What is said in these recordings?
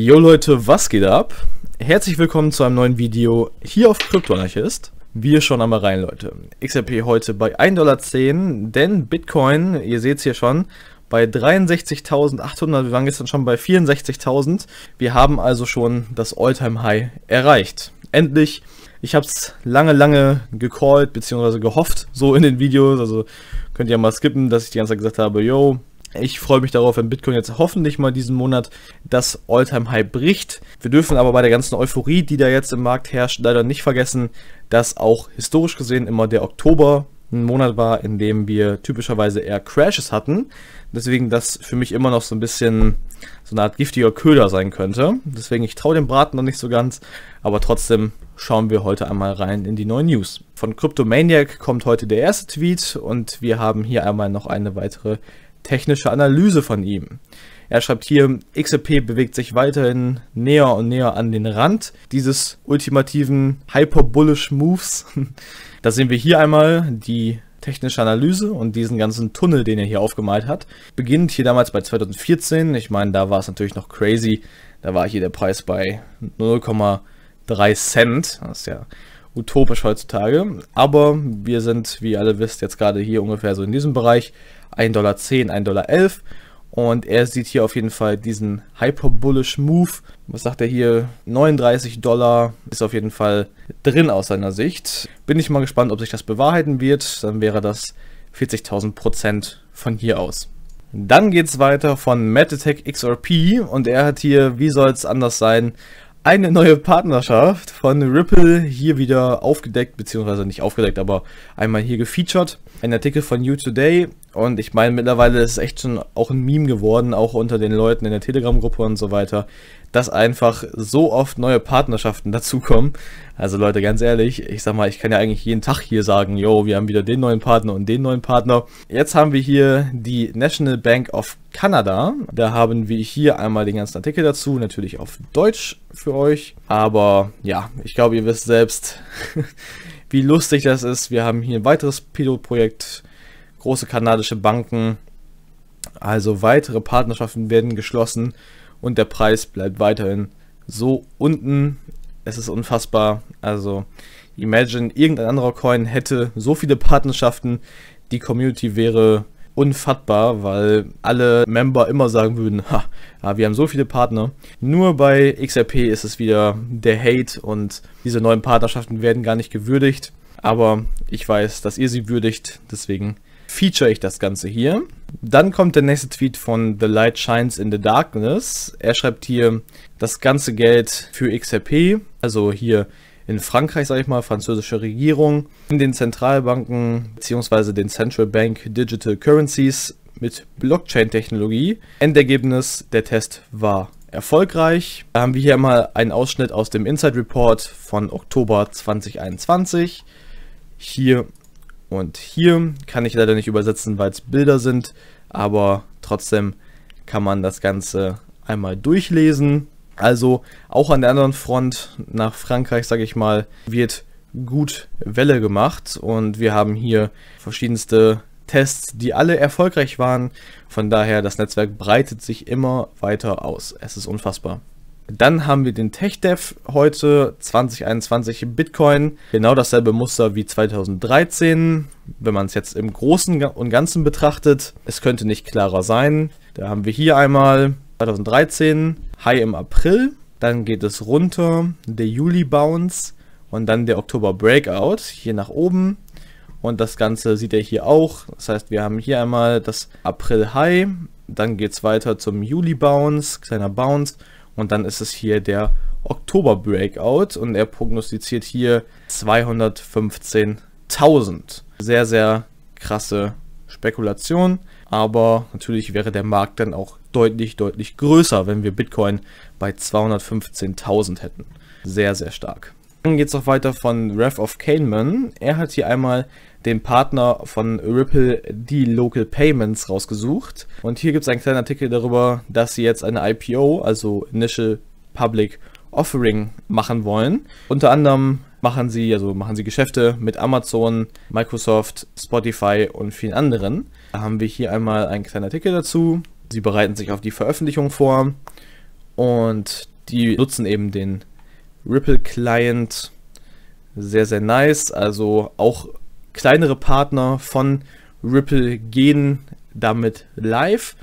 Jo Leute, was geht ab? Herzlich willkommen zu einem neuen Video hier auf Kryptoanarchist. Wir schauen einmal rein, Leute. XRP heute bei 1,10 Dollar, denn Bitcoin, ihr seht es hier schon, bei 63.800, wir waren gestern schon bei 64.000. Wir haben also schon das All-Time-High erreicht. Endlich, ich habe es lange, lange gecallt, bzw. gehofft, so in den Videos, also könnt ihr mal skippen, dass ich die ganze Zeit gesagt habe, yo, ich freue mich darauf, wenn Bitcoin jetzt hoffentlich mal diesen Monat das All-Time-High bricht. Wir dürfen aber bei der ganzen Euphorie, die da jetzt im Markt herrscht, leider nicht vergessen, dass auch historisch gesehen immer der Oktober ein Monat war, in dem wir typischerweise eher Crashes hatten. Deswegen das für mich immer noch so ein bisschen so eine Art giftiger Köder sein könnte. Deswegen ich traue dem Braten noch nicht so ganz, aber trotzdem schauen wir heute einmal rein in die neuen News. Von Cryptomaniac kommt heute der erste Tweet und wir haben hier einmal noch eine weitere technische Analyse von ihm. Er schreibt hier, XRP bewegt sich weiterhin näher und näher an den Rand dieses ultimativen Hyperbullish Moves. da sehen wir hier einmal die technische Analyse und diesen ganzen Tunnel, den er hier aufgemalt hat. Beginnt hier damals bei 2014. Ich meine, da war es natürlich noch crazy. Da war hier der Preis bei 0,3 Cent. Das ist ja utopisch heutzutage. Aber wir sind, wie ihr alle wisst, jetzt gerade hier ungefähr so in diesem Bereich. 1,10 Dollar, 1,11 Dollar. Und er sieht hier auf jeden Fall diesen Hyperbullish Move. Was sagt er hier? 39 Dollar ist auf jeden Fall drin aus seiner Sicht. Bin ich mal gespannt, ob sich das bewahrheiten wird. Dann wäre das 40.000 Prozent von hier aus. Dann geht es weiter von Meditech XRP und er hat hier, wie soll es anders sein, eine neue Partnerschaft von Ripple hier wieder aufgedeckt, beziehungsweise nicht aufgedeckt, aber einmal hier gefeatured. Ein Artikel von You Today und ich meine, mittlerweile ist es echt schon auch ein Meme geworden, auch unter den Leuten in der Telegram-Gruppe und so weiter, dass einfach so oft neue Partnerschaften dazukommen. Also Leute, ganz ehrlich, ich sag mal, ich kann ja eigentlich jeden Tag hier sagen, yo, wir haben wieder den neuen Partner und den neuen Partner. Jetzt haben wir hier die National Bank of Canada. Da haben wir hier einmal den ganzen Artikel dazu, natürlich auf Deutsch für euch. Aber ja, ich glaube, ihr wisst selbst, wie lustig das ist. Wir haben hier ein weiteres Pilotprojekt große kanadische Banken. Also weitere Partnerschaften werden geschlossen und der Preis bleibt weiterhin so unten. Es ist unfassbar. Also imagine, irgendein anderer Coin hätte so viele Partnerschaften. Die Community wäre unfattbar, weil alle Member immer sagen würden, ha, wir haben so viele Partner. Nur bei XRP ist es wieder der Hate und diese neuen Partnerschaften werden gar nicht gewürdigt. Aber ich weiß, dass ihr sie würdigt, deswegen feature ich das Ganze hier. Dann kommt der nächste Tweet von The Light Shines in the Darkness. Er schreibt hier das ganze Geld für XRP, also hier in Frankreich, sage ich mal, französische Regierung, in den Zentralbanken bzw. den Central Bank Digital Currencies mit Blockchain-Technologie. Endergebnis, der Test war erfolgreich. Da haben wir hier mal einen Ausschnitt aus dem Inside Report von Oktober 2021. Hier und hier kann ich leider nicht übersetzen, weil es Bilder sind, aber trotzdem kann man das Ganze einmal durchlesen. Also auch an der anderen Front nach Frankreich, sage ich mal, wird gut Welle gemacht und wir haben hier verschiedenste Tests, die alle erfolgreich waren. Von daher, das Netzwerk breitet sich immer weiter aus. Es ist unfassbar. Dann haben wir den TechDev heute 2021 Bitcoin. Genau dasselbe Muster wie 2013, wenn man es jetzt im Großen und Ganzen betrachtet. Es könnte nicht klarer sein. Da haben wir hier einmal 2013, High im April. Dann geht es runter, der Juli Bounce und dann der Oktober Breakout hier nach oben. Und das Ganze sieht ihr hier auch. Das heißt, wir haben hier einmal das April High, dann geht es weiter zum Juli Bounce, kleiner Bounce und dann ist es hier der Oktober Breakout und er prognostiziert hier 215.000. Sehr, sehr krasse Spekulation. Aber natürlich wäre der Markt dann auch deutlich, deutlich größer, wenn wir Bitcoin bei 215.000 hätten. Sehr, sehr stark. Dann geht es noch weiter von Rev of Kahneman. Er hat hier einmal den Partner von Ripple, die Local Payments, rausgesucht. Und hier gibt es einen kleinen Artikel darüber, dass sie jetzt eine IPO, also Initial Public Offering, machen wollen. Unter anderem machen sie, also machen sie Geschäfte mit Amazon, Microsoft, Spotify und vielen anderen. Da haben wir hier einmal einen kleinen Artikel dazu. Sie bereiten sich auf die Veröffentlichung vor und die nutzen eben den Ripple Client sehr, sehr nice. Also auch kleinere Partner von Ripple gehen damit live.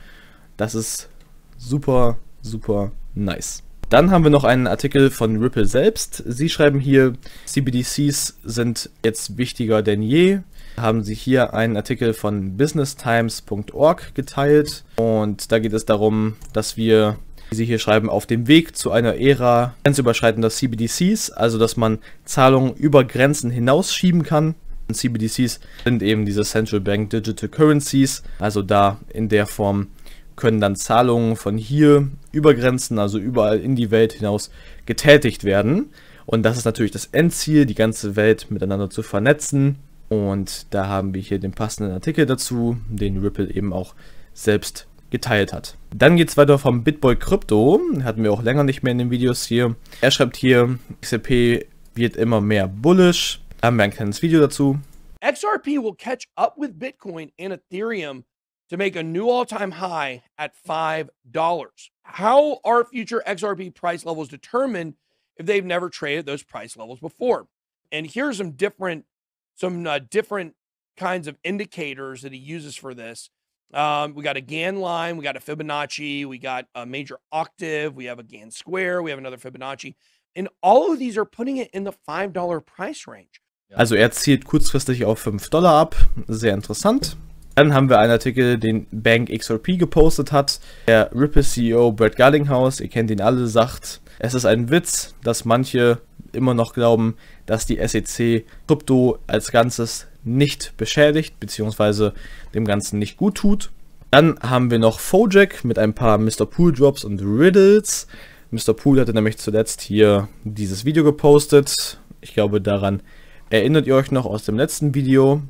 Das ist super, super nice. Dann haben wir noch einen Artikel von Ripple selbst. Sie schreiben hier, CBDCs sind jetzt wichtiger denn je. Haben sie hier einen Artikel von businesstimes.org geteilt. Und da geht es darum, dass wir, wie sie hier schreiben, auf dem Weg zu einer Ära grenzüberschreitender CBDCs, also dass man Zahlungen über Grenzen hinausschieben kann, CBDCs sind eben diese Central Bank Digital Currencies, also da in der Form können dann Zahlungen von hier über Grenzen, also überall in die Welt hinaus getätigt werden. Und das ist natürlich das Endziel, die ganze Welt miteinander zu vernetzen. Und da haben wir hier den passenden Artikel dazu, den Ripple eben auch selbst geteilt hat. Dann geht es weiter vom Bitboy Crypto, hatten wir auch länger nicht mehr in den Videos hier. Er schreibt hier, XRP wird immer mehr bullish, haben wir ein kleines Video dazu. XRP will catch up with Bitcoin and Ethereum to make a new all time high at $5. How are future XRP price levels determined if they've never traded those price levels before? And here's some different, some uh, different kinds of indicators that he uses for this. Um, we got a GAN line, we got a Fibonacci, we got a major octave, we have a GAN square, we have another Fibonacci. And all of these are putting it in the $5 price range. Also er zielt kurzfristig auf 5 Dollar ab, sehr interessant. Dann haben wir einen Artikel, den Bank XRP gepostet hat. Der Ripple CEO Brad Garlinghouse, ihr kennt ihn alle, sagt, es ist ein Witz, dass manche immer noch glauben, dass die SEC Krypto als Ganzes nicht beschädigt bzw. dem Ganzen nicht gut tut. Dann haben wir noch Fojack mit ein paar Mr. Pool Drops und Riddles. Mr. Pool hatte nämlich zuletzt hier dieses Video gepostet. Ich glaube, daran Erinnert ihr euch noch aus dem letzten Video?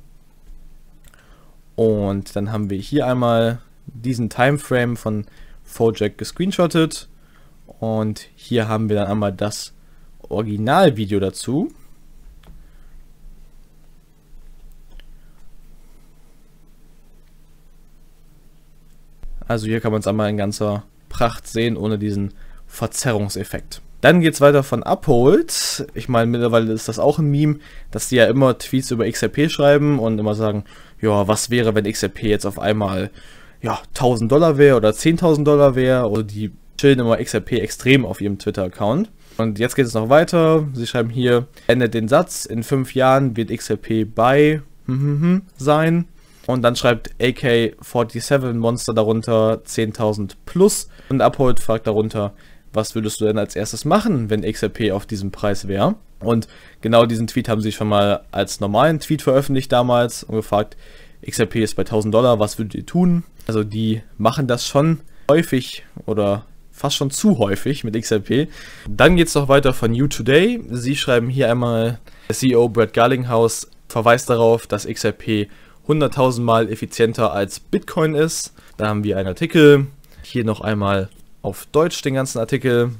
Und dann haben wir hier einmal diesen Timeframe von Fojack gescreenshottet. Und hier haben wir dann einmal das Originalvideo dazu. Also hier kann man es einmal in ganzer Pracht sehen, ohne diesen Verzerrungseffekt. Dann geht es weiter von Uphold. Ich meine, mittlerweile ist das auch ein Meme, dass die ja immer Tweets über XRP schreiben und immer sagen, ja, was wäre, wenn XRP jetzt auf einmal ja, 1000 Dollar wäre oder 10.000 Dollar wäre oder also die chillen immer XRP extrem auf ihrem Twitter-Account. Und jetzt geht es noch weiter. Sie schreiben hier, endet den Satz, in fünf Jahren wird XRP bei hm, hm, hm, sein. Und dann schreibt AK47 Monster darunter 10.000 plus und Uphold fragt darunter, was würdest du denn als erstes machen, wenn XRP auf diesem Preis wäre? Und genau diesen Tweet haben sie schon mal als normalen Tweet veröffentlicht damals und gefragt, XRP ist bei 1000 Dollar, was würdet ihr tun? Also die machen das schon häufig oder fast schon zu häufig mit XRP. Dann geht es noch weiter von You Today. Sie schreiben hier einmal, der CEO Brad Garlinghouse verweist darauf, dass XRP 100.000 Mal effizienter als Bitcoin ist. Da haben wir einen Artikel. Hier noch einmal auf Deutsch den ganzen Artikel.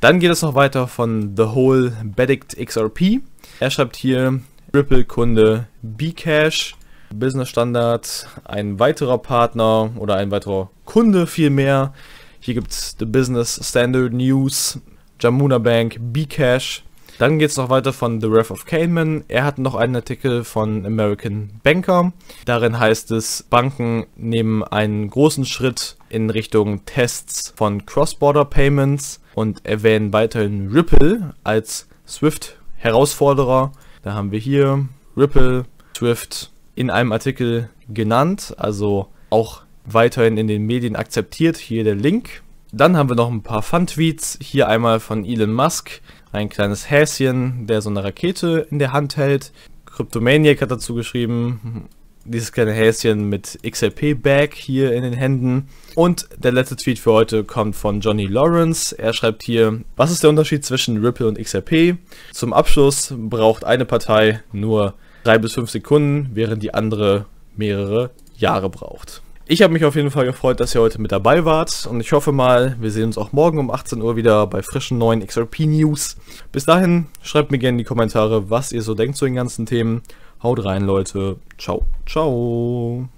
Dann geht es noch weiter von The Whole Bedict XRP. Er schreibt hier Ripple-Kunde Bcash, Business Standard, ein weiterer Partner oder ein weiterer Kunde vielmehr. Hier gibt es The Business Standard News, Jamuna Bank, Bcash, dann geht es noch weiter von The Wrath of Kaneman. Er hat noch einen Artikel von American Banker. Darin heißt es, Banken nehmen einen großen Schritt in Richtung Tests von Cross-Border Payments und erwähnen weiterhin Ripple als Swift-Herausforderer. Da haben wir hier Ripple, Swift in einem Artikel genannt, also auch weiterhin in den Medien akzeptiert. Hier der Link. Dann haben wir noch ein paar Fun-Tweets. Hier einmal von Elon Musk, ein kleines Häschen, der so eine Rakete in der Hand hält. Cryptomaniac hat dazu geschrieben, dieses kleine Häschen mit XLP-Bag hier in den Händen. Und der letzte Tweet für heute kommt von Johnny Lawrence. Er schreibt hier, was ist der Unterschied zwischen Ripple und XLP? Zum Abschluss braucht eine Partei nur drei bis fünf Sekunden, während die andere mehrere Jahre braucht. Ich habe mich auf jeden Fall gefreut, dass ihr heute mit dabei wart und ich hoffe mal, wir sehen uns auch morgen um 18 Uhr wieder bei frischen neuen XRP News. Bis dahin, schreibt mir gerne in die Kommentare, was ihr so denkt zu den ganzen Themen. Haut rein, Leute. Ciao, ciao.